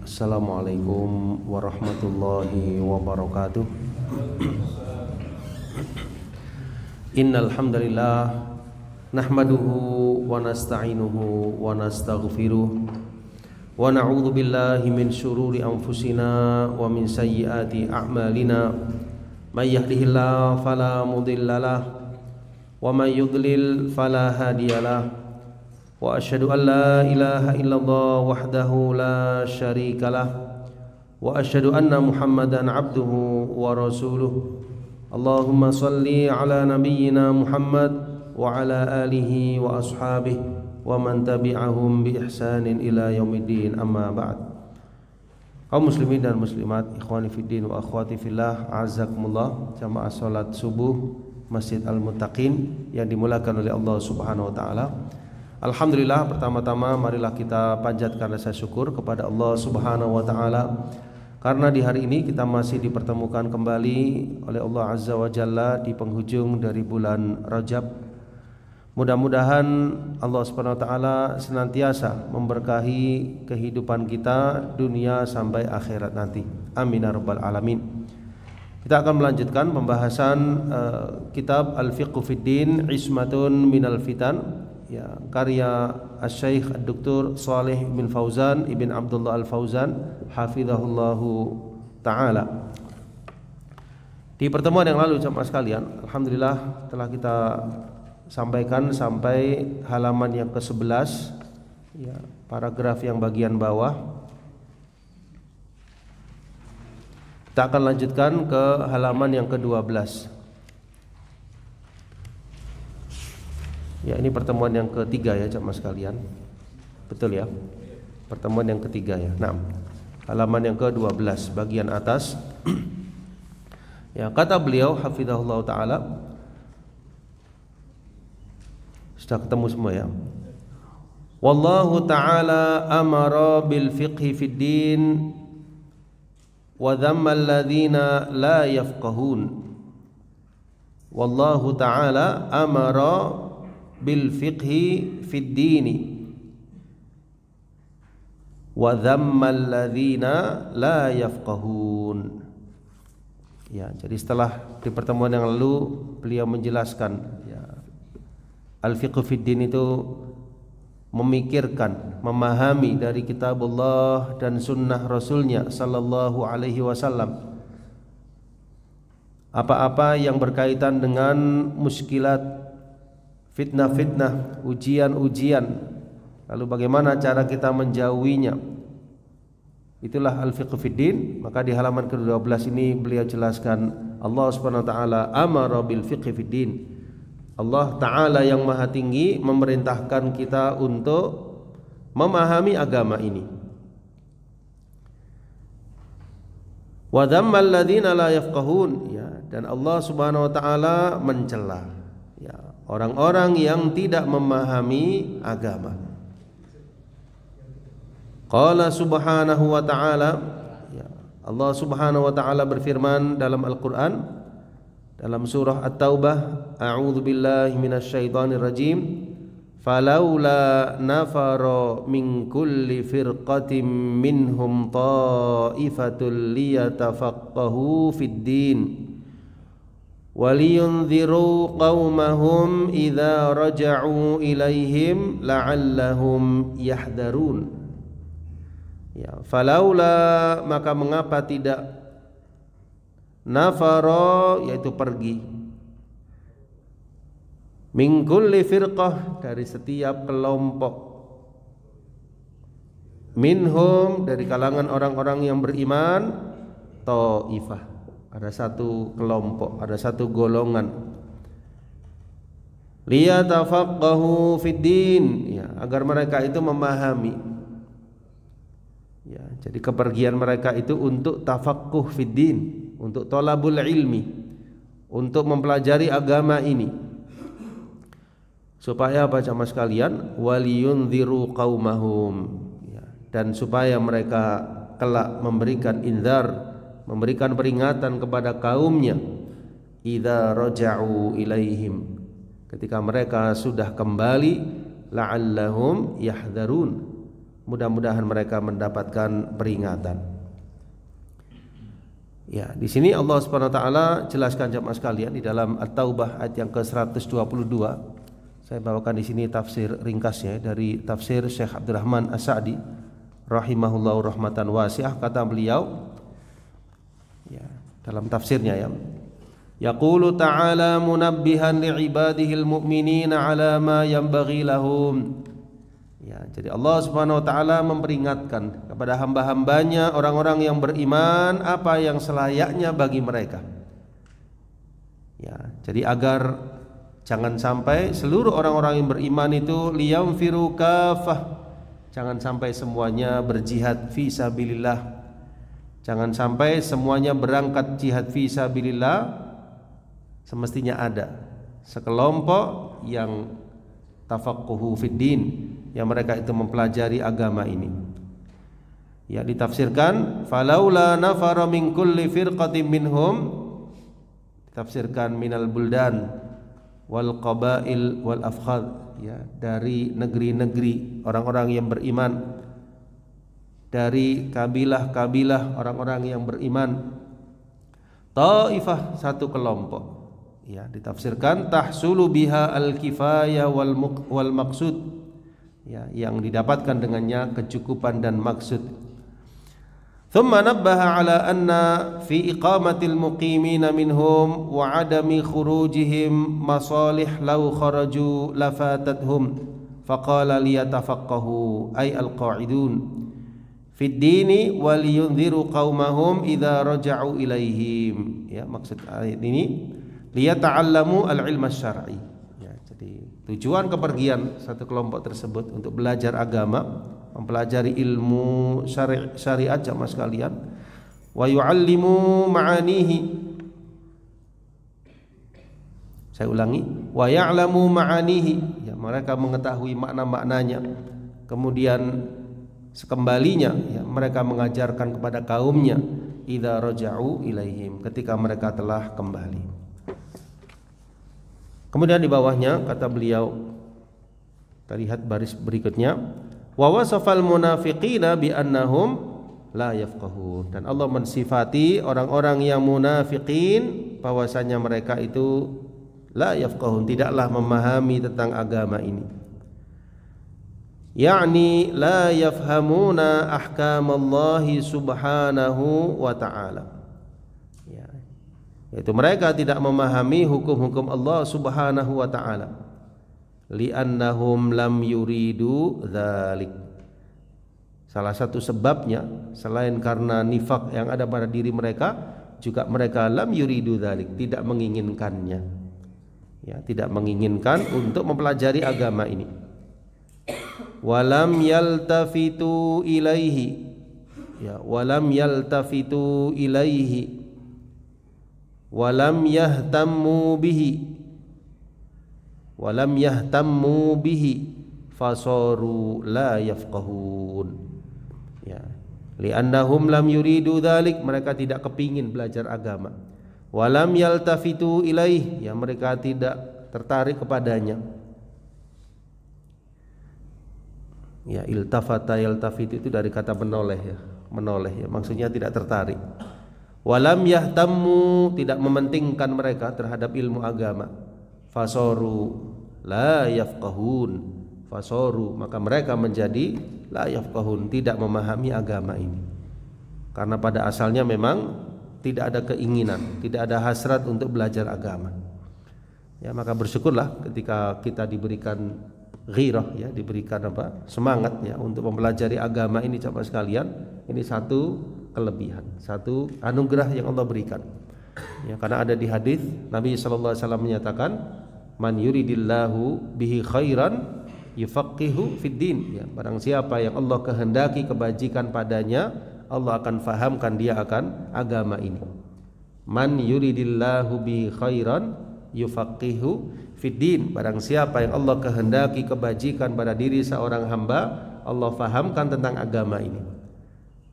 Assalamualaikum warahmatullahi wabarakatuh. Innal hamdalillah nahmaduhu wa nasta'inuhu wa nastaghfiruh wa na'udzu billahi min shururi anfusina wa min sayyiati a'malina may yahdihillahu fala wa may yudlil fala hadiyalah وأشهد أن لا إله إلا الله وحده لا شريك له وأشهد أن محمدا عبده ورسوله اللهم صل على نبينا محمد وعلى آله وأصحابه ومن تبعهم بإحسان إلى يوم الدين أما بعد kaum muslimin dan muslimat ikhwani fiddin wa akhwati fillah azakumullah jamaah salat subuh Masjid Al Mutaqin yang dimulakan oleh Allah Subhanahu wa taala Alhamdulillah pertama-tama marilah kita panjatkan rasa syukur kepada Allah Subhanahu wa taala karena di hari ini kita masih dipertemukan kembali oleh Allah Azza wa Jalla di penghujung dari bulan Rajab. Mudah-mudahan Allah Subhanahu wa taala senantiasa memberkahi kehidupan kita dunia sampai akhirat nanti. Amin ya rabbal alamin. Kita akan melanjutkan pembahasan uh, kitab Al-Fiqhu Fiddin Ismatun Minal Fitan ya karya Syekh Dr. Saleh bin Fauzan Ibn Abdullah Al Fauzan hafizahullahu taala. Di pertemuan yang lalu jemaah sekalian, alhamdulillah telah kita sampaikan sampai halaman yang ke-11 ya, paragraf yang bagian bawah. Kita akan lanjutkan ke halaman yang ke-12. Ya, ini pertemuan yang ketiga ya, jamaah sekalian. Betul ya? Pertemuan yang ketiga ya. Nah, halaman yang ke-12 bagian atas. ya, kata beliau hafizahullah taala sudah ketemu semua ya. Wallahu taala amara bil fiqhi fid din wa dhamma alladhina la yafqahun. Wallahu taala amara bil fiqhi fid dini wa dhammal ladzina la yafqahun ya jadi setelah di pertemuan yang lalu beliau menjelaskan ya al fiqhu fid din itu memikirkan memahami dari kitabullah dan sunnah rasulnya sallallahu alaihi wasallam apa-apa yang berkaitan dengan muskilat fitnah-fitnah, ujian-ujian. Lalu bagaimana cara kita menjauhinya? Itulah al-fiqh fiddin. Maka di halaman ke-12 ini beliau jelaskan Allah Subhanahu wa taala amara bil fiqh fiddin. Allah taala yang maha tinggi memerintahkan kita untuk memahami agama ini. Wa dhammal ladzina la yafqahun ya dan Allah Subhanahu wa taala mencela ya orang-orang yang tidak memahami agama. Qala subhanahu wa ta'ala ya, Allah subhanahu wa ta'ala berfirman dalam Al-Quran Dalam surah At-Taubah A'udhu billahi minasyaitanir rajim Falaula nafara min kulli firqatin minhum ta'ifatul liyatafaqahu fid din ولينذروا قومهم إذا رجعوا إليهم لعلهم يحذرون ya falaula maka mengapa tidak nafaro yaitu pergi mingkulli firqah dari setiap kelompok minhum dari kalangan orang-orang yang beriman taifah ada satu kelompok ada satu golongan liyatafaqahu fid din ya agar mereka itu memahami ya jadi kepergian mereka itu untuk tafaqquh fid din untuk tolabul ilmi untuk mempelajari agama ini supaya apa sama sekalian waliyunziru qaumahum ya, dan supaya mereka kelak memberikan indar memberikan peringatan kepada kaumnya idza raja'u ilaihim ketika mereka sudah kembali la'allahum yahdharun mudah-mudahan mereka mendapatkan peringatan ya di sini Allah Subhanahu wa taala jelaskan jemaah sekalian di dalam At-Taubah ayat yang ke-122 saya bawakan di sini tafsir ringkasnya ya, dari tafsir Syekh Abdurrahman As-Sa'di rahimahullahu rahmatan wasiah kata beliau ya dalam tafsirnya ya Yaqulu ta'ala munabbihan li'ibadihil mu'minina ala ma yanbaghi lahum Ya, jadi Allah Subhanahu wa taala memperingatkan kepada hamba-hambanya orang-orang yang beriman apa yang selayaknya bagi mereka. Ya, jadi agar jangan sampai seluruh orang-orang yang beriman itu liyamfiru kafah. Jangan sampai semuanya berjihad fi sabilillah Jangan sampai semuanya berangkat jihad bilillah, semestinya ada sekelompok yang tafaqquhu fiddin yang mereka itu mempelajari agama ini. Ya ditafsirkan falaula nafara min kulli firqatin minhum ditafsirkan minal buldan wal qabail wal afkhad ya dari negeri-negeri orang-orang yang beriman dari kabilah-kabilah orang-orang yang beriman. Taifah satu kelompok. Ya, ditafsirkan tahsulu biha al-kifaya wal wal maksud. Ya, yang didapatkan dengannya kecukupan dan maksud. Thumma nabbaha ala anna fi iqamatil muqimin minhum wa adami khurujihim masalih law kharaju lafatathum faqala liyatafaqahu ay al-qa'idun fid dini waliyunziru qaumahum idza raja'u ilaihim ya maksud ayat ini liyata'allamu al-ilma syar'i ya jadi tujuan kepergian satu kelompok tersebut untuk belajar agama mempelajari ilmu syari syariat jamaah sekalian wa yu'allimu ma'anihi saya ulangi wa ya'lamu ma'anihi ya mereka mengetahui makna-maknanya kemudian sekembalinya ya, mereka mengajarkan kepada kaumnya idza raja'u ilaihim ketika mereka telah kembali kemudian di bawahnya kata beliau kita lihat baris berikutnya wa wasafal munafiqina bi annahum la yafqahu dan Allah mensifati orang-orang yang munafikin bahwasanya mereka itu la yafqahu tidaklah memahami tentang agama ini yakni la yafhamuna Allah subhanahu wa ta'ala ya. yaitu mereka tidak memahami hukum-hukum Allah subhanahu wa ta'ala li'annahum lam yuridu dhalik salah satu sebabnya selain karena nifak yang ada pada diri mereka juga mereka lam yuridu dhalik tidak menginginkannya ya tidak menginginkan untuk mempelajari agama ini walam yaltafitu ilaihi ya walam yaltafitu ilaihi walam yahtammu bihi walam yahtammu bihi fasaru la yafqahun ya li'annahum lam yuridu dhalik mereka tidak kepingin belajar agama walam yaltafitu ilaih ya mereka tidak tertarik kepadanya ya iltafata yaltafit itu dari kata menoleh ya menoleh ya maksudnya tidak tertarik walam yahtammu tidak mementingkan mereka terhadap ilmu agama fasoru la yafqahun fasoru maka mereka menjadi la yafqahun tidak memahami agama ini karena pada asalnya memang tidak ada keinginan tidak ada hasrat untuk belajar agama ya maka bersyukurlah ketika kita diberikan ghirah ya diberikan apa semangat ya untuk mempelajari agama ini sama sekalian ini satu kelebihan satu anugerah yang Allah berikan ya karena ada di hadis Nabi saw menyatakan man yuridillahu bihi khairan yufaqihu fiddin ya barang siapa yang Allah kehendaki kebajikan padanya Allah akan fahamkan dia akan agama ini man yuridillahu bihi khairan yufaqihu Fiddin barang siapa yang Allah kehendaki kebajikan pada diri seorang hamba Allah fahamkan tentang agama ini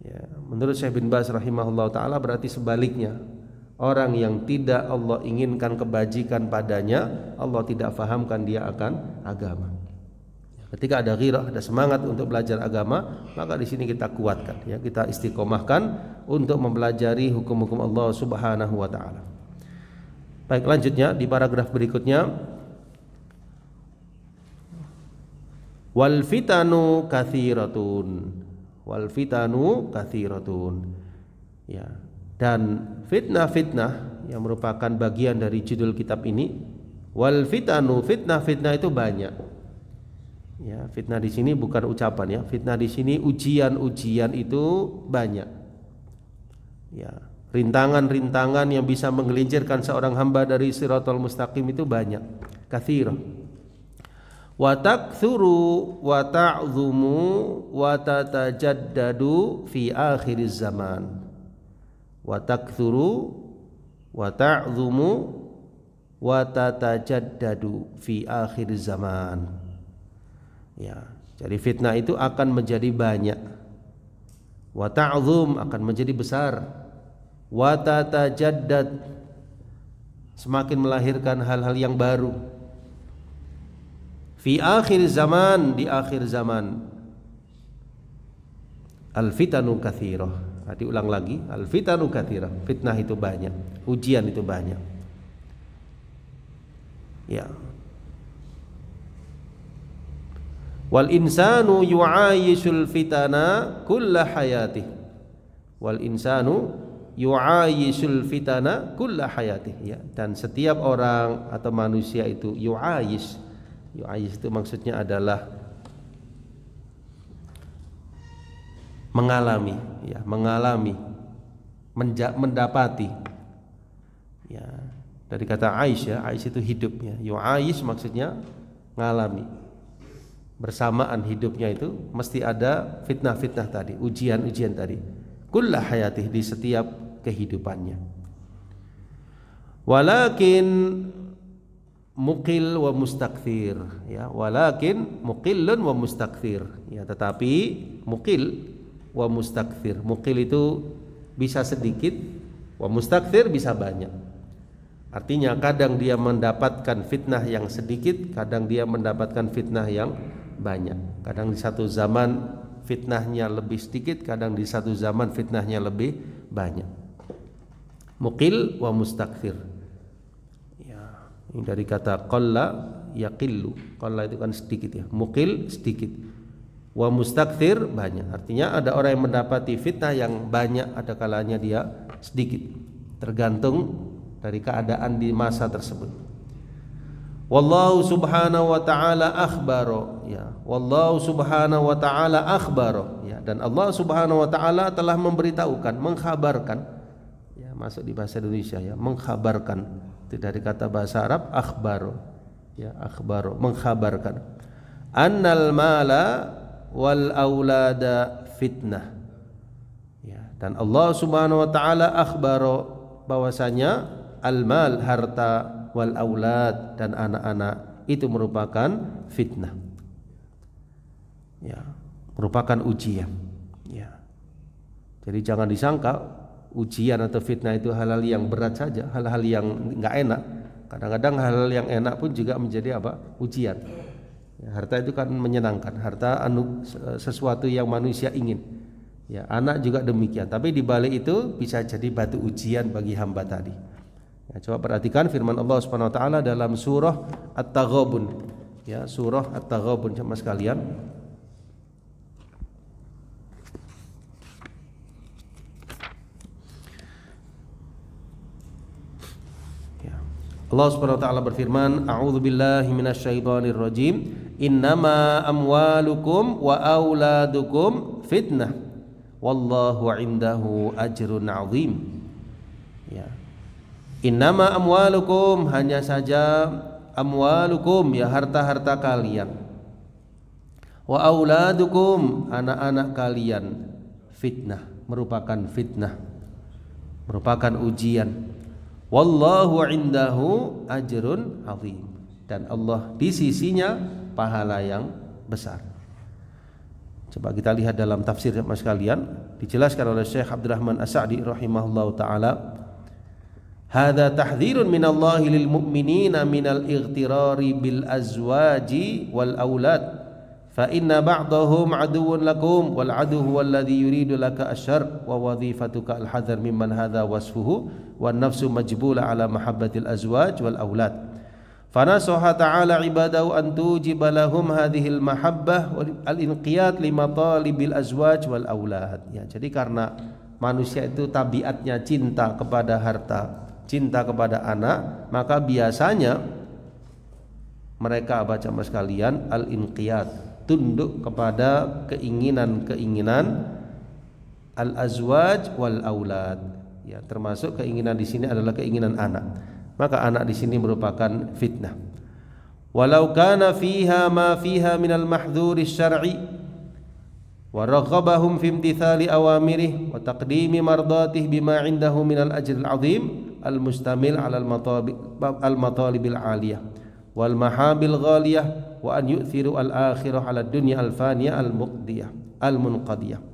ya, menurut Syekh bin Bas rahimahullah ta'ala berarti sebaliknya orang yang tidak Allah inginkan kebajikan padanya Allah tidak fahamkan dia akan agama ya, ketika ada ghirah ada semangat untuk belajar agama maka di sini kita kuatkan ya kita istiqomahkan untuk mempelajari hukum-hukum Allah subhanahu wa ta'ala Baik lanjutnya di paragraf berikutnya wal fitanu kathiratun wal fitanu kathiratun ya dan fitnah-fitnah yang merupakan bagian dari judul kitab ini wal fitanu fitnah-fitnah itu banyak ya fitnah di sini bukan ucapan ya fitnah di sini ujian-ujian itu banyak ya rintangan-rintangan yang bisa menggelincirkan seorang hamba dari Siratul mustaqim itu banyak kathirah wa takthuru wa ta'zumu wa tatajaddadu fi akhir zaman wa takthuru wa ta'zumu wa tatajaddadu fi akhir zaman ya jadi fitnah itu akan menjadi banyak wa ta'zum akan menjadi besar wa tatajaddad semakin melahirkan hal-hal yang baru fi akhir zaman di akhir zaman al fitanu kathiroh tadi nah, ulang lagi al fitanu kathirah fitnah itu banyak ujian itu banyak ya wal insanu yu'ayishul fitana kulla hayati wal insanu yu'ayishul fitana kulla hayati ya dan setiap orang atau manusia itu yu'ayish Yu'ayis itu maksudnya adalah mengalami ya, mengalami mendapati ya dari kata Aisyah, ya, Aisyah itu hidupnya. Yu'ayis maksudnya mengalami Bersamaan hidupnya itu mesti ada fitnah-fitnah tadi, ujian-ujian tadi. Kullah hayatih di setiap kehidupannya. Walakin mukil wa mustakthir ya walakin mukillun wa mustakthir ya tetapi mukil wa mustakthir mukil itu bisa sedikit wa mustakthir bisa banyak artinya kadang dia mendapatkan fitnah yang sedikit kadang dia mendapatkan fitnah yang banyak kadang di satu zaman fitnahnya lebih sedikit kadang di satu zaman fitnahnya lebih banyak mukil wa mustakthir ini dari kata qalla yaqillu. Qalla itu kan sedikit ya. Mukil sedikit. Wa mustakthir banyak. Artinya ada orang yang mendapati fitnah yang banyak ada kalanya dia sedikit. Tergantung dari keadaan di masa tersebut. Wallahu subhanahu wa ta'ala akhbaro ya. Wallahu subhanahu wa ta'ala akhbaro ya. Dan Allah subhanahu wa ta'ala telah memberitahukan, mengkhabarkan ya, masuk di bahasa Indonesia ya, mengkhabarkan dari kata bahasa Arab akhbaro ya akhbaru mengkhabarkan annal mala wal aulada fitnah ya dan Allah Subhanahu wa taala akhbaro bahwasanya al mal harta wal aulad dan anak-anak itu merupakan fitnah ya merupakan ujian ya jadi jangan disangka ujian atau fitnah itu hal-hal yang berat saja, hal-hal yang nggak enak. Kadang-kadang hal-hal yang enak pun juga menjadi apa? Ujian. Ya, harta itu kan menyenangkan, harta anu sesuatu yang manusia ingin. Ya, anak juga demikian. Tapi di balik itu bisa jadi batu ujian bagi hamba tadi. Ya, coba perhatikan firman Allah Subhanahu wa taala dalam surah At-Taghabun. Ya, surah At-Taghabun sama sekalian. Allah Subhanahu wa taala berfirman, "A'udzu billahi minasyaitonir rajim. Innama amwalukum wa auladukum fitnah. Wallahu 'indahu ajrun 'azim." Ya. Innama amwalukum hanya saja amwalukum ya harta-harta kalian. Wa auladukum anak-anak kalian fitnah merupakan fitnah merupakan ujian wallahu indahu ajrun azim dan Allah di sisinya pahala yang besar coba kita lihat dalam tafsir Mas sekalian dijelaskan oleh Syekh Abdurrahman As-Sa'di rahimahullahu taala Hada tahdhirun minallahi lil mu'minina al ightirari bil azwaji wal aulad فَإِنَّ بَعْضَهُمْ ba'dahum لَكُمْ lakum wal adu huwal ladzi yuridu laka asyar wa wadhifatuka al hadar mimman hadza wasfuhu wan nafsu majbula ala mahabbatil azwaj wal aulad fa nasaha ta'ala ibadahu an ya, jadi karena manusia itu tabiatnya cinta kepada harta cinta kepada anak maka biasanya mereka baca mas kalian al inqiyad tunduk kepada keinginan-keinginan al-azwaj wal aulad. Ya, termasuk keinginan di sini adalah keinginan anak. Maka anak di sini merupakan fitnah. Walau kana fiha ma fiha min al-mahdhuri syar'i wa raghabahum fi imtithali awamirih wa taqdimi mardatihi bima indahu min al-ajr al-'azim al-mustamil 'ala al-matalib al-matalib al-'aliyah. al al al matalib al aliyah wal mahabil ghaliyah wa an yu'thiru al akhirah ala dunya al faniyah al muqdiyah al munqadiyah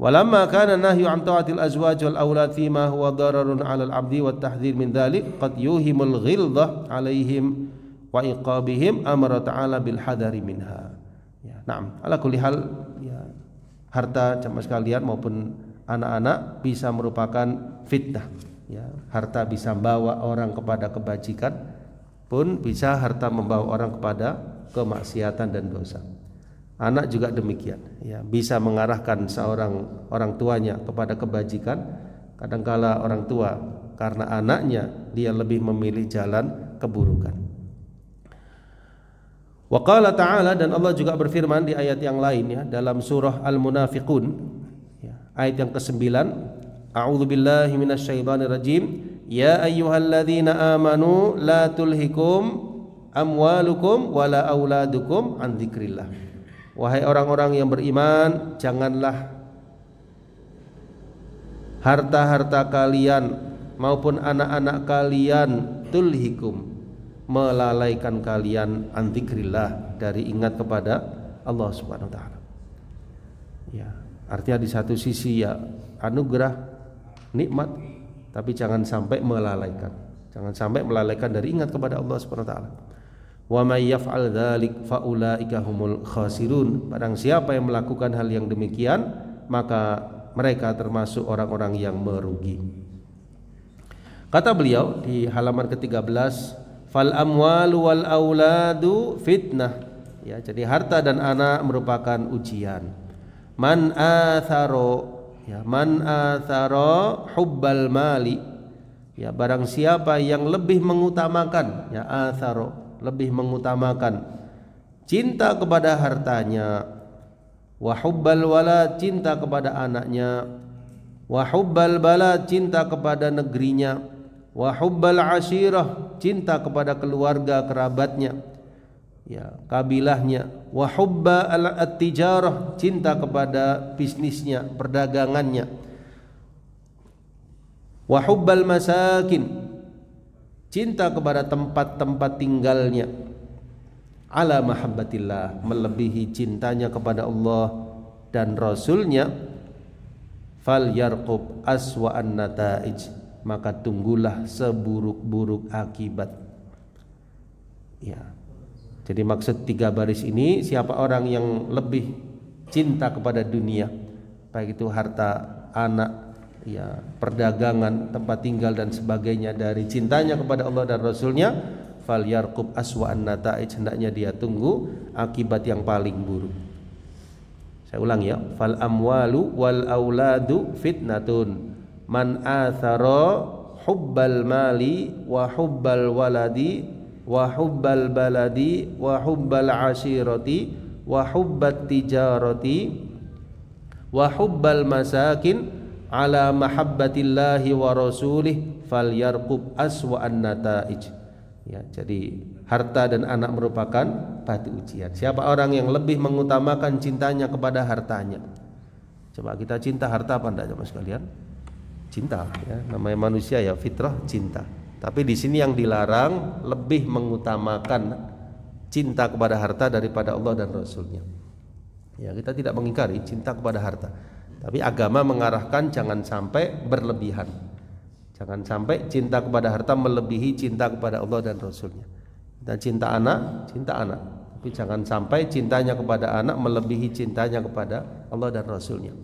ولما كان النهي عن طاعة الأزواج والأولاد فيما هو ضرر على العبد والتحذير من ذلك قد يوهم الغلظة عليهم وإقابهم أمر تعالى بالحذر منها ya, نعم على كل حال ya, harta jamaah sekalian maupun anak-anak bisa merupakan fitnah ya, harta bisa bawa orang kepada kebajikan pun bisa harta membawa orang kepada kemaksiatan dan dosa. Anak juga demikian, ya, bisa mengarahkan seorang orang tuanya kepada kebajikan. Kadangkala orang tua karena anaknya dia lebih memilih jalan keburukan. Wa ta'ala dan Allah juga berfirman di ayat yang lain ya dalam surah Al-Munafiqun ya, ayat yang ke-9 A'udzubillahi minasyaitonirrajim Ya ayyuhalladzina amanu la tulhikum amwalukum wala auladukum an dzikrillah. Wahai orang-orang yang beriman, janganlah harta-harta kalian maupun anak-anak kalian tulhikum melalaikan kalian an dzikrillah dari ingat kepada Allah Subhanahu wa taala. Ya, artinya di satu sisi ya anugerah nikmat tapi jangan sampai melalaikan jangan sampai melalaikan dari ingat kepada Allah Subhanahu wa taala wa may yaf'al dzalik faulaika humul khasirun barang siapa yang melakukan hal yang demikian maka mereka termasuk orang-orang yang merugi kata beliau di halaman ke-13 fal amwal wal auladu fitnah ya jadi harta dan anak merupakan ujian man atharo ya man athara hubbal mali ya barang siapa yang lebih mengutamakan ya atharo lebih mengutamakan cinta kepada hartanya wa hubbal wala cinta kepada anaknya wa hubbal bala cinta kepada negerinya wa hubbal ashirah cinta kepada keluarga kerabatnya ya kabilahnya wa hubba at-tijarah cinta kepada bisnisnya perdagangannya wa hubbal masakin cinta kepada tempat-tempat tinggalnya ala mahabbatillah melebihi cintanya kepada Allah dan Rasulnya fal yarqub aswa'an nataij maka tunggulah seburuk-buruk akibat ya jadi maksud tiga baris ini siapa orang yang lebih cinta kepada dunia baik itu harta, anak, ya perdagangan, tempat tinggal dan sebagainya dari cintanya kepada Allah dan Rasulnya fal Yarkub aswa'an nata'ij hendaknya dia tunggu akibat yang paling buruk. Saya ulang ya, fal amwalu wal auladu fitnatun man athara hubbal mali wa hubbal waladi wa hubbal baladi wa hubbal ashirati wa hubbat tijarati wa hubbal masakin ala mahabbatillahi wa rasulih fal falyarqub aswa'an nataij ya jadi harta dan anak merupakan batu ujian siapa orang yang lebih mengutamakan cintanya kepada hartanya coba kita cinta harta apa enggak sama sekalian cinta ya namanya manusia ya fitrah cinta tapi di sini yang dilarang lebih mengutamakan cinta kepada harta daripada Allah dan Rasulnya. Ya kita tidak mengingkari cinta kepada harta, tapi agama mengarahkan jangan sampai berlebihan. Jangan sampai cinta kepada harta melebihi cinta kepada Allah dan Rasulnya. Dan cinta anak, cinta anak. Tapi jangan sampai cintanya kepada anak melebihi cintanya kepada Allah dan Rasulnya.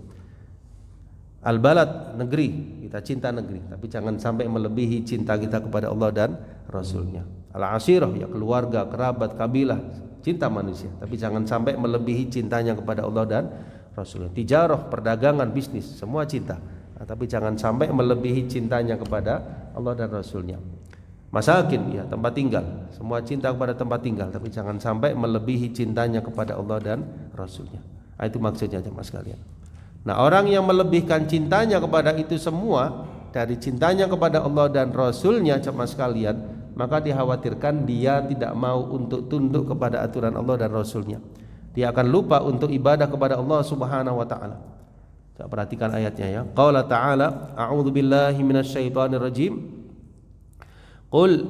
Al-balad negeri, kita cinta negeri, tapi jangan sampai melebihi cinta kita kepada Allah dan Rasulnya. Al-asirah ya keluarga, kerabat, kabilah, cinta manusia, tapi jangan sampai melebihi cintanya kepada Allah dan Rasulnya. Tijarah, perdagangan, bisnis, semua cinta, nah, tapi jangan sampai melebihi cintanya kepada Allah dan Rasulnya. Masakin ya tempat tinggal, semua cinta kepada tempat tinggal, tapi jangan sampai melebihi cintanya kepada Allah dan Rasulnya. Nah, itu maksudnya jemaah sekalian. Nah, orang yang melebihkan cintanya kepada itu semua dari cintanya kepada Allah dan Rasulnya cemas sekalian, maka dikhawatirkan dia tidak mau untuk tunduk kepada aturan Allah dan Rasulnya. Dia akan lupa untuk ibadah kepada Allah Subhanahu wa taala. perhatikan ayatnya ya. Qala ta'ala, A'udhu billahi minasyaitanir rajim. Qul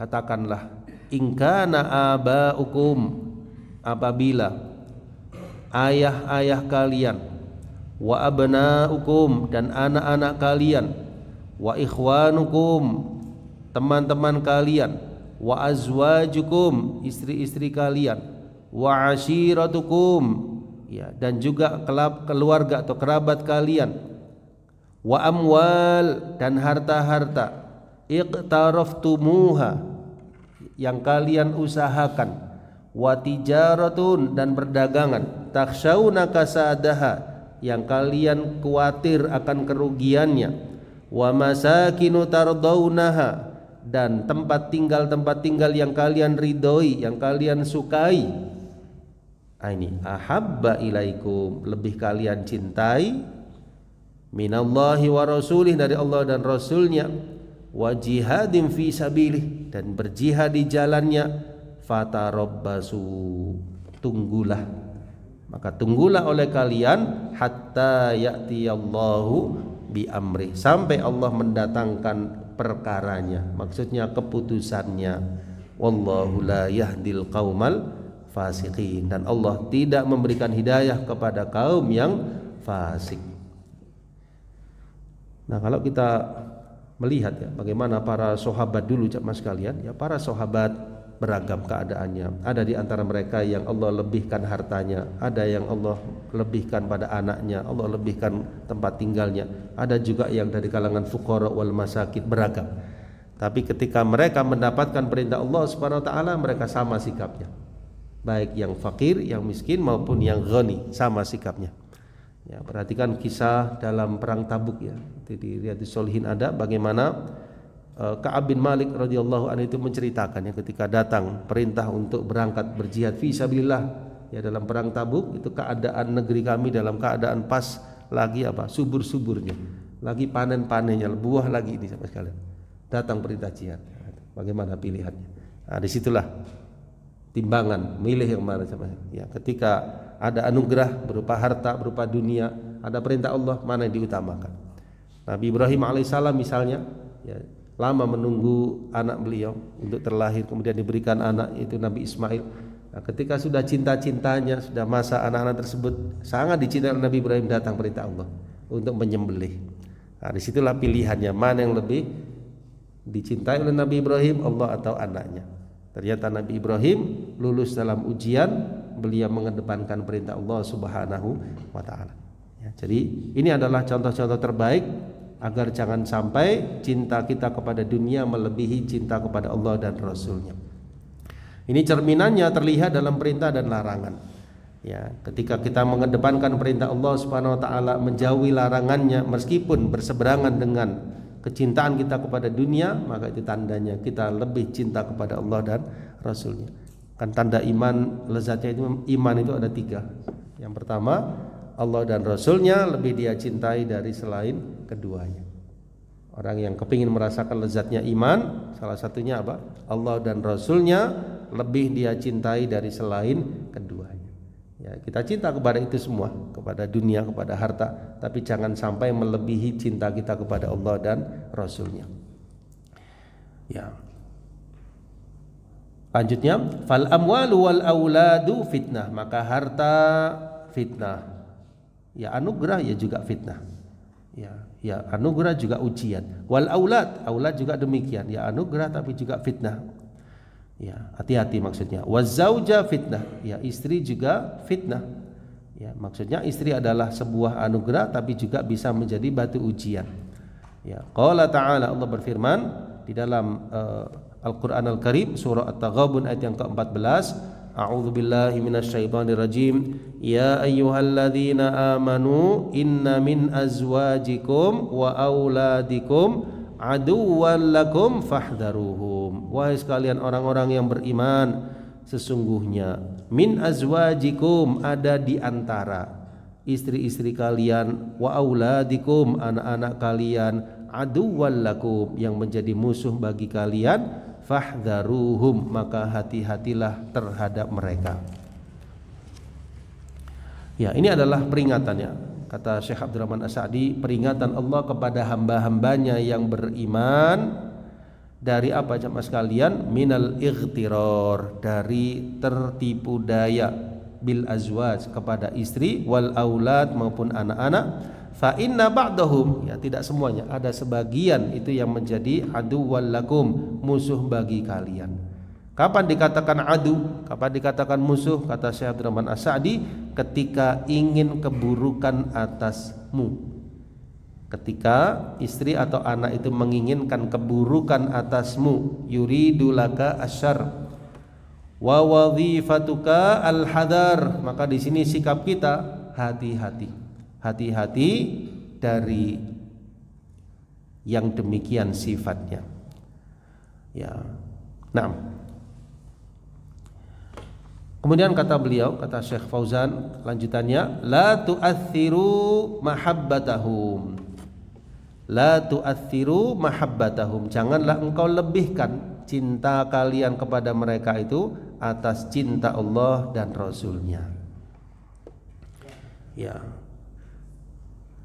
katakanlah, Ingkana aba'ukum apabila ayah-ayah kalian wa abnaukum dan anak-anak kalian wa ikhwanukum teman-teman kalian wa azwajukum istri-istri kalian wa ashiratukum ya dan juga kelab keluarga atau kerabat kalian wa amwal dan harta-harta iqtaraftumuha yang kalian usahakan wa tijaratun dan perdagangan takhsyauna kasadaha yang kalian khawatir akan kerugiannya wa masakinu tardaunaha dan tempat tinggal tempat tinggal yang kalian ridhoi yang kalian sukai nah, ini ahabba ilaikum lebih kalian cintai minallahi wa rasulih dari Allah dan rasulnya wa jihadin fi sabilih dan berjihad di jalannya fatarabbasu tunggulah maka tunggulah oleh kalian hatta Allahu bi amri sampai Allah mendatangkan perkaranya maksudnya keputusannya wallahu la yahdil qaumal fasiqin dan Allah tidak memberikan hidayah kepada kaum yang fasik nah kalau kita melihat ya bagaimana para sahabat dulu cak mas kalian ya para sahabat beragam keadaannya. Ada di antara mereka yang Allah lebihkan hartanya, ada yang Allah lebihkan pada anaknya, Allah lebihkan tempat tinggalnya. Ada juga yang dari kalangan fuqara wal masakit beragam. Tapi ketika mereka mendapatkan perintah Allah Subhanahu wa taala, mereka sama sikapnya. Baik yang fakir, yang miskin maupun yang ghani, sama sikapnya. Ya, perhatikan kisah dalam perang Tabuk ya. Jadi Riyadhus Shalihin ada bagaimana Eh, Ka'ab bin Malik radhiyallahu anhu itu menceritakan ya ketika datang perintah untuk berangkat berjihad fi sabilillah ya dalam perang Tabuk itu keadaan negeri kami dalam keadaan pas lagi apa subur-suburnya lagi panen-panennya buah lagi ini sama sekali datang perintah jihad bagaimana pilihannya nah, situlah timbangan milih yang mana sama ya ketika ada anugerah berupa harta berupa dunia ada perintah Allah mana yang diutamakan Nabi Ibrahim alaihissalam misalnya ya lama menunggu anak beliau untuk terlahir kemudian diberikan anak itu Nabi Ismail nah, ketika sudah cinta-cintanya sudah masa anak-anak tersebut sangat dicintai Nabi Ibrahim datang perintah Allah untuk menyembelih nah, disitulah pilihannya mana yang lebih dicintai oleh Nabi Ibrahim Allah atau anaknya ternyata Nabi Ibrahim lulus dalam ujian beliau mengedepankan perintah Allah Subhanahu wa taala. Ya, jadi ini adalah contoh-contoh terbaik agar jangan sampai cinta kita kepada dunia melebihi cinta kepada Allah dan Rasulnya. Ini cerminannya terlihat dalam perintah dan larangan. Ya, ketika kita mengedepankan perintah Allah Subhanahu wa taala menjauhi larangannya meskipun berseberangan dengan kecintaan kita kepada dunia, maka itu tandanya kita lebih cinta kepada Allah dan Rasulnya. Kan tanda iman lezatnya itu iman itu ada tiga. Yang pertama Allah dan Rasulnya lebih dia cintai dari selain keduanya orang yang kepingin merasakan lezatnya iman salah satunya apa Allah dan Rasulnya lebih dia cintai dari selain keduanya ya kita cinta kepada itu semua kepada dunia kepada harta tapi jangan sampai melebihi cinta kita kepada Allah dan Rasulnya ya lanjutnya fal amwalu wal auladu fitnah maka harta fitnah ya anugerah ya juga fitnah ya ya anugerah juga ujian wal aulad aulad juga demikian ya anugerah tapi juga fitnah ya hati-hati maksudnya wazauja fitnah ya istri juga fitnah ya maksudnya istri adalah sebuah anugerah tapi juga bisa menjadi batu ujian ya qala ta'ala Allah berfirman di dalam uh, Al-Qur'an Al-Karim surah At-Taghabun ayat yang ke-14 أعوذ بالله من الشيطان الرجيم يا أيها الذين آمنوا إن من أزواجكم وأولادكم aduwan lakum fahdharuhum wahai sekalian orang-orang yang beriman sesungguhnya min azwajikum ada di antara istri-istri kalian wa auladikum anak-anak kalian aduwan lakum yang menjadi musuh bagi kalian fahdharuhum maka hati-hatilah terhadap mereka. Ya, ini adalah peringatannya. Kata Syekh Abdurrahman As-Sa'di, peringatan Allah kepada hamba-hambanya yang beriman dari apa jemaah sekalian minal ightiror dari tertipu daya bil azwaj kepada istri wal aulad maupun anak-anak fa inna ba'dahum ya tidak semuanya ada sebagian itu yang menjadi adu lakum musuh bagi kalian kapan dikatakan adu kapan dikatakan musuh kata Syekh Abdurrahman As-Sa'di ketika ingin keburukan atasmu ketika istri atau anak itu menginginkan keburukan atasmu yuridulaka asyar wa wadhifatuka al-hadar maka di sini sikap kita hati-hati hati-hati dari yang demikian sifatnya ya nah kemudian kata beliau kata Syekh Fauzan lanjutannya la tu'athiru mahabbatahum la tu'athiru mahabbatahum janganlah engkau lebihkan cinta kalian kepada mereka itu atas cinta Allah dan Rasulnya ya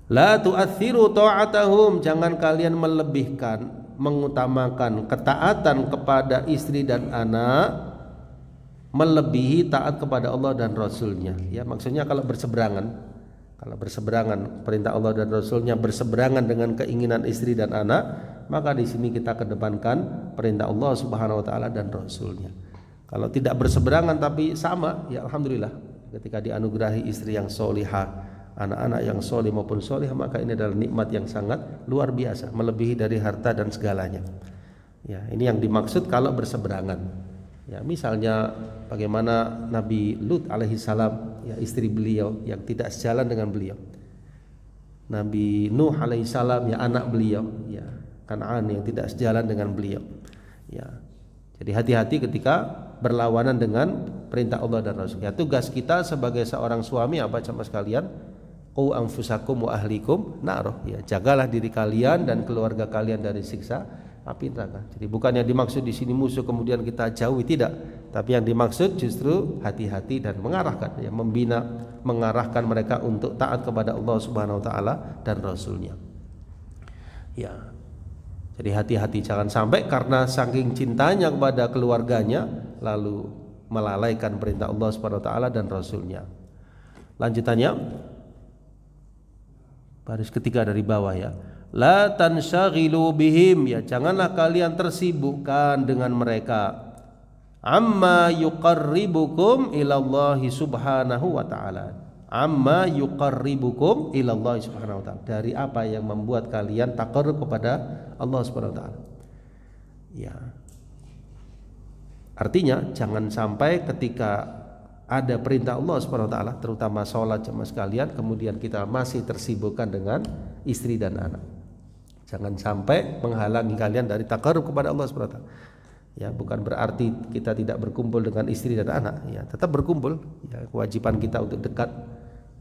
La tu'athiru ta'atahum Jangan kalian melebihkan Mengutamakan ketaatan kepada istri dan anak Melebihi taat kepada Allah dan Rasulnya Ya maksudnya kalau berseberangan Kalau berseberangan Perintah Allah dan Rasulnya berseberangan dengan keinginan istri dan anak maka di sini kita kedepankan perintah Allah Subhanahu wa taala dan rasulnya. Kalau tidak berseberangan tapi sama, ya alhamdulillah ketika dianugerahi istri yang solihah anak-anak yang soleh maupun soleh maka ini adalah nikmat yang sangat luar biasa melebihi dari harta dan segalanya ya ini yang dimaksud kalau berseberangan ya misalnya bagaimana Nabi Lut alaihi salam ya istri beliau yang tidak sejalan dengan beliau Nabi Nuh alaihi salam ya anak beliau ya Kanaan yang tidak sejalan dengan beliau ya jadi hati-hati ketika berlawanan dengan perintah Allah dan Rasul. Ya tugas kita sebagai seorang suami apa sama sekalian Qu anfusakum wa ahlikum naro, Ya, jagalah diri kalian dan keluarga kalian dari siksa api neraka. Jadi bukan yang dimaksud di sini musuh kemudian kita jauhi tidak, tapi yang dimaksud justru hati-hati dan mengarahkan, ya, membina, mengarahkan mereka untuk taat kepada Allah Subhanahu wa taala dan rasulnya. Ya. Jadi hati-hati jangan sampai karena saking cintanya kepada keluarganya lalu melalaikan perintah Allah Subhanahu wa taala dan rasulnya. Lanjutannya baris ketiga dari bawah ya la tansyaghilu bihim ya janganlah kalian tersibukkan dengan mereka amma yuqarribukum ilallahi subhanahu wa ta'ala amma yuqarribukum ilallahi subhanahu wa ta'ala dari apa yang membuat kalian takar kepada Allah subhanahu wa ta'ala ya artinya jangan sampai ketika ada perintah Allah Subhanahu wa taala terutama sholat sama sekalian kemudian kita masih tersibukkan dengan istri dan anak. Jangan sampai menghalangi kalian dari takarub kepada Allah Subhanahu wa taala. Ya, bukan berarti kita tidak berkumpul dengan istri dan anak, ya, tetap berkumpul. Ya, kewajiban kita untuk dekat,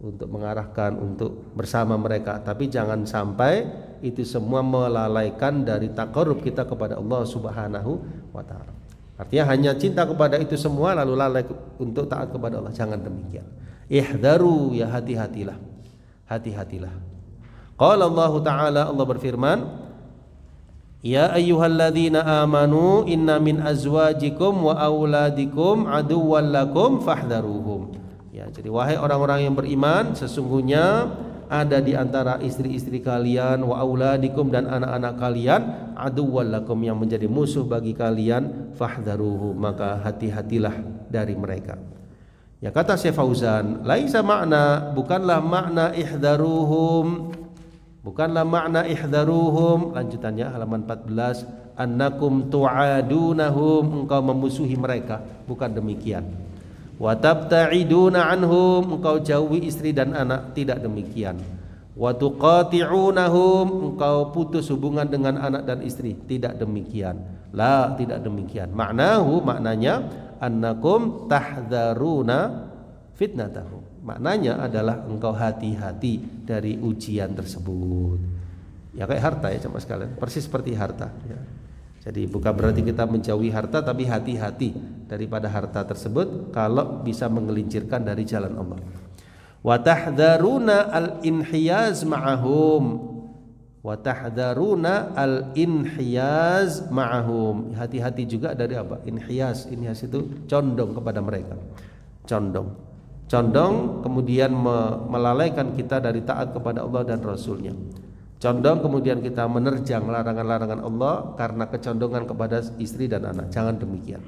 untuk mengarahkan, untuk bersama mereka, tapi jangan sampai itu semua melalaikan dari takarub kita kepada Allah Subhanahu wa taala. Artinya hanya cinta kepada itu semua lalu lalai untuk taat kepada Allah. Jangan demikian. Ihdaru ya hati-hatilah. Hati-hatilah. Qala Allah Ta'ala Allah berfirman, Ya ayyuhalladzina amanu inna min azwajikum wa auladikum aduwwallakum fahdharuhum. Ya, jadi wahai orang-orang yang beriman, sesungguhnya ada di antara istri-istri kalian wa auladikum dan anak-anak kalian lakum yang menjadi musuh bagi kalian fahdharuhu maka hati-hatilah dari mereka. Ya kata Syekh Fauzan, laisa makna bukanlah makna ihdaruhum bukanlah makna ihdaruhum lanjutannya halaman 14 annakum tu'adunahum engkau memusuhi mereka bukan demikian watabta'iduna anhum engkau jauhi istri dan anak tidak demikian watuqati'unahum engkau putus hubungan dengan anak dan istri tidak demikian la tidak demikian maknahu maknanya annakum tahdharuna fitnatahu maknanya adalah engkau hati-hati dari ujian tersebut ya kayak harta ya sama sekalian persis seperti harta ya. Jadi bukan berarti kita menjauhi harta tapi hati-hati daripada harta tersebut kalau bisa menggelincirkan dari jalan Allah. Wa tahdharuna al-inhiyaz ma'ahum. Wa tahdharuna al-inhiyaz ma'ahum. Hati-hati juga dari apa? Inhiyaz. Inhiyaz itu condong kepada mereka. Condong. Condong kemudian melalaikan kita dari taat kepada Allah dan Rasulnya. nya condong kemudian kita menerjang larangan-larangan Allah karena kecondongan kepada istri dan anak jangan demikian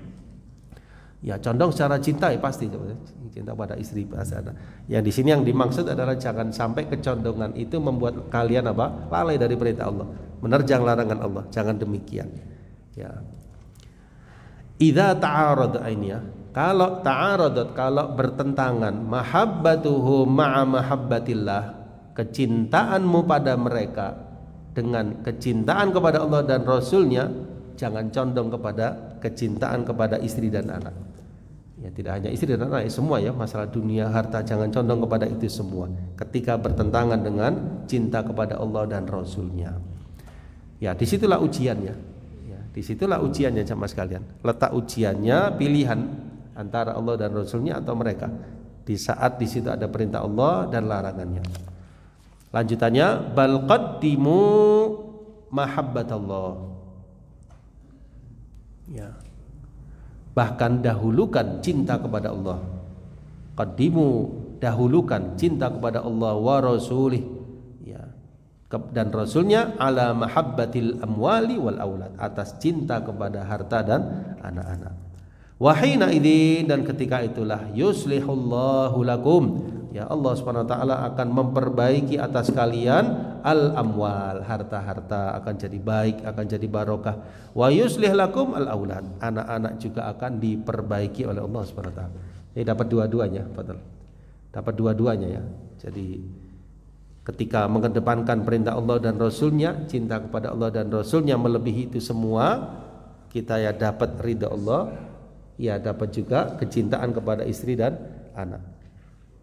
ya condong secara cinta ya pasti ya. cinta pada istri pada anak. yang di sini yang dimaksud adalah jangan sampai kecondongan itu membuat kalian apa lalai dari perintah Allah menerjang larangan Allah jangan demikian ya idza ini ya kalau ta'aradat kalau bertentangan mahabbatuhu ma'a mahabbatillah kecintaanmu pada mereka dengan kecintaan kepada Allah dan Rasulnya jangan condong kepada kecintaan kepada istri dan anak ya tidak hanya istri dan anak ya, semua ya masalah dunia harta jangan condong kepada itu semua ketika bertentangan dengan cinta kepada Allah dan Rasulnya ya disitulah ujiannya ya, disitulah ujiannya sama sekalian letak ujiannya pilihan antara Allah dan Rasulnya atau mereka di saat di situ ada perintah Allah dan larangannya. Lanjutannya bal qaddimu mahabbatallah. Ya. Bahkan dahulukan cinta kepada Allah. Qaddimu dahulukan cinta kepada Allah wa rasulih ya. dan rasulnya ala mahabbatil amwali wal aulad atas cinta kepada harta dan anak-anak. Wahina idin dan ketika itulah yuslihullahu lakum ya Allah Subhanahu wa taala akan memperbaiki atas kalian al amwal harta-harta akan jadi baik akan jadi barokah wa yuslih lakum al aulad anak-anak juga akan diperbaiki oleh Allah Subhanahu wa taala jadi dapat dua-duanya betul dapat dua-duanya ya jadi ketika mengedepankan perintah Allah dan Rasulnya cinta kepada Allah dan Rasulnya melebihi itu semua kita ya dapat ridha Allah ya dapat juga kecintaan kepada istri dan anak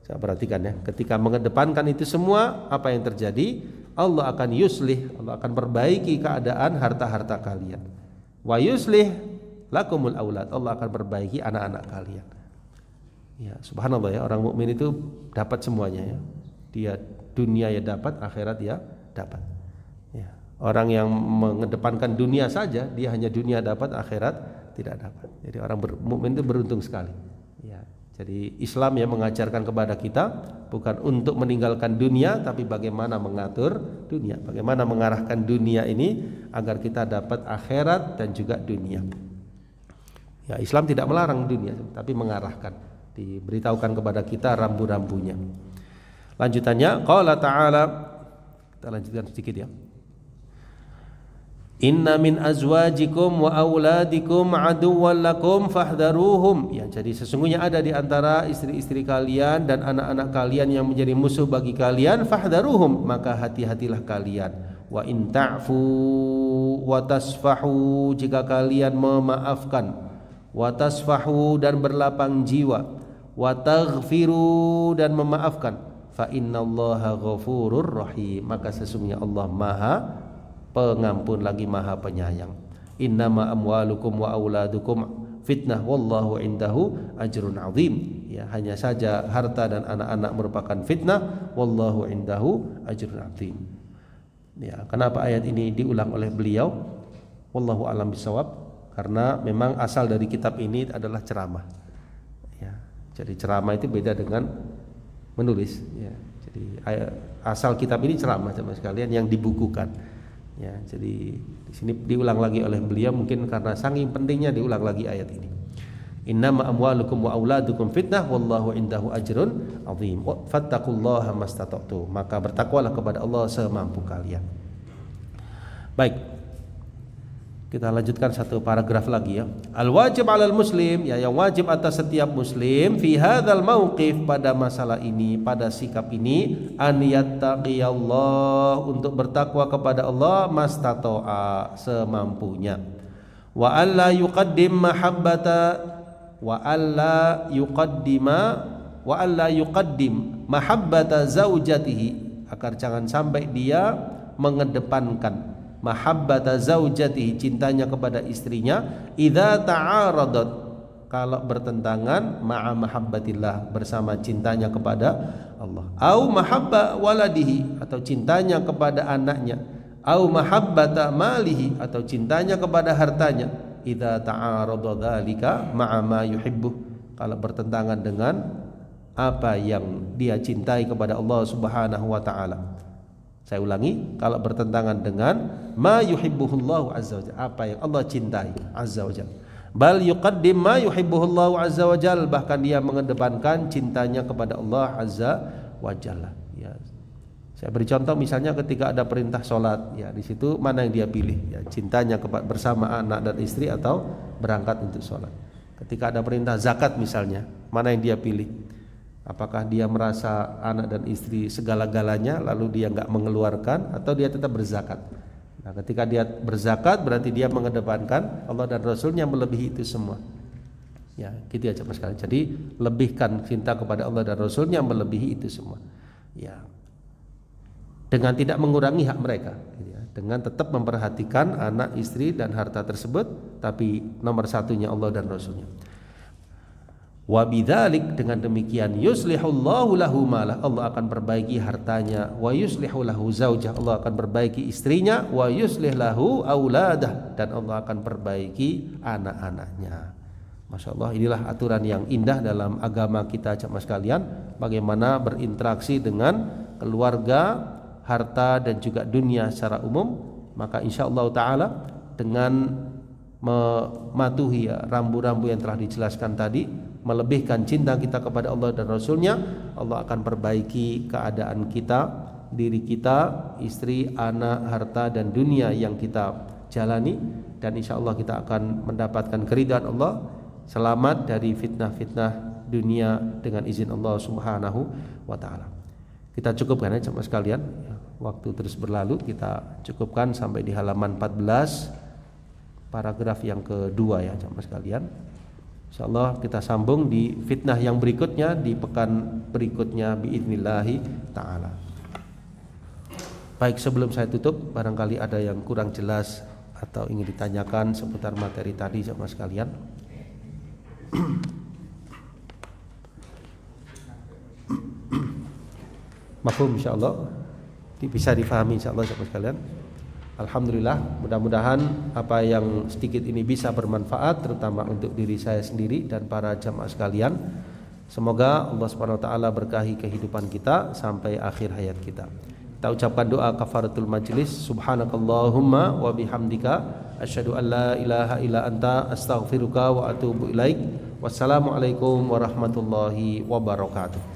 saya perhatikan ya, ketika mengedepankan itu semua, apa yang terjadi? Allah akan yuslih, Allah akan perbaiki keadaan harta-harta kalian. Wa yuslih lakumul aulad, Allah akan perbaiki anak-anak kalian. Ya, subhanallah ya, orang mukmin itu dapat semuanya ya. Dia dunia ya dapat, akhirat ya dapat. Ya. Orang yang mengedepankan dunia saja, dia hanya dunia dapat, akhirat tidak dapat. Jadi orang mukmin itu beruntung sekali. Jadi Islam yang mengajarkan kepada kita bukan untuk meninggalkan dunia tapi bagaimana mengatur dunia, bagaimana mengarahkan dunia ini agar kita dapat akhirat dan juga dunia. Ya, Islam tidak melarang dunia tapi mengarahkan, diberitahukan kepada kita rambu-rambunya. Lanjutannya qala ta'ala kita lanjutkan sedikit ya. Inna min azwajikum wa auladikum aduwwan lakum fahdharuhum. Ya, jadi sesungguhnya ada di antara istri-istri kalian dan anak-anak kalian yang menjadi musuh bagi kalian, fahdharuhum, maka hati-hatilah kalian. Wa in ta'fu wa tasfahu jika kalian memaafkan, wa tasfahu dan berlapang jiwa, wa taghfiru dan memaafkan, fa innallaha ghafurur rahim. Maka sesungguhnya Allah Maha pengampun lagi maha penyayang innama amwalukum wa auladukum fitnah wallahu indahu ajrun azim ya hanya saja harta dan anak-anak merupakan fitnah wallahu indahu ajrun azim ya kenapa ayat ini diulang oleh beliau wallahu alam bisawab karena memang asal dari kitab ini adalah ceramah ya jadi ceramah itu beda dengan menulis ya jadi asal kitab ini ceramah sama sekalian yang dibukukan ya jadi di sini diulang lagi oleh beliau mungkin karena saking pentingnya diulang lagi ayat ini Inna ma'amwalukum wa auladukum fitnah wallahu indahu ajrun azim fattaqullaha mastata'tu maka bertakwalah kepada Allah semampu kalian baik kita lanjutkan satu paragraf lagi ya. Al wajib alal muslim ya yang wajib atas setiap muslim fi hadzal mauqif pada masalah ini, pada sikap ini an yattaqiyallah untuk bertakwa kepada Allah mastata'a semampunya. Wa alla yuqaddim mahabbata wa alla yuqaddima wa alla yuqaddim mahabbata zaujatihi agar jangan sampai dia mengedepankan mahabbata zaujatihi cintanya kepada istrinya idza ta'aradat kalau bertentangan ma'a mahabbatillah bersama cintanya kepada Allah au mahabba waladihi atau cintanya kepada anaknya au mahabbata malihi atau cintanya kepada hartanya idza ta'arada dzalika ma'a ma yuhibbu kalau bertentangan dengan apa yang dia cintai kepada Allah Subhanahu wa taala saya ulangi, kalau bertentangan dengan ma yuhibbuhullahu azza wajalla, apa yang Allah cintai azza wajalla. Bal yuqaddim ma yuhibbuhullahu azza wajalla, bahkan dia mengedepankan cintanya kepada Allah azza wajalla. Ya. Saya beri contoh misalnya ketika ada perintah sholat, ya di situ mana yang dia pilih? Ya, cintanya kepada bersama anak dan istri atau berangkat untuk sholat. Ketika ada perintah zakat misalnya, mana yang dia pilih? Apakah dia merasa anak dan istri segala-galanya lalu dia nggak mengeluarkan atau dia tetap berzakat? Nah, ketika dia berzakat berarti dia mengedepankan Allah dan Rasulnya melebihi itu semua. Ya, gitu aja ya, mas sekali. Jadi lebihkan cinta kepada Allah dan Rasulnya melebihi itu semua. Ya, dengan tidak mengurangi hak mereka, gitu ya. dengan tetap memperhatikan anak, istri dan harta tersebut, tapi nomor satunya Allah dan Rasulnya. Wabidalik dengan demikian yuslihullahu lahu malah Allah akan perbaiki hartanya wa yuslihu lahu zaujah Allah akan perbaiki istrinya wa yuslih lahu auladah dan Allah akan perbaiki anak-anaknya. Masya Allah inilah aturan yang indah dalam agama kita cakma sekalian bagaimana berinteraksi dengan keluarga, harta dan juga dunia secara umum maka insya Allah taala dengan mematuhi rambu-rambu yang telah dijelaskan tadi melebihkan cinta kita kepada Allah dan Rasulnya Allah akan perbaiki keadaan kita diri kita istri anak harta dan dunia yang kita jalani dan insya Allah kita akan mendapatkan keridhaan Allah selamat dari fitnah-fitnah dunia dengan izin Allah Subhanahu wa taala. Kita cukupkan ya Mas sekalian. Ya, waktu terus berlalu, kita cukupkan sampai di halaman 14 paragraf yang kedua ya Mas sekalian. Insyaallah kita sambung di fitnah yang berikutnya di pekan berikutnya biiznillahi taala. Baik sebelum saya tutup barangkali ada yang kurang jelas atau ingin ditanyakan seputar materi tadi sama sekalian. insya insyaallah bisa difahami insyaallah sama sekalian. Alhamdulillah, mudah-mudahan apa yang sedikit ini bisa bermanfaat terutama untuk diri saya sendiri dan para jamaah sekalian. Semoga Allah Subhanahu wa taala berkahi kehidupan kita sampai akhir hayat kita. Kita ucapkan doa kafaratul majlis. Subhanakallahumma wa bihamdika asyhadu an la ilaha illa anta astaghfiruka wa atubu ilaik. Wassalamualaikum warahmatullahi wabarakatuh.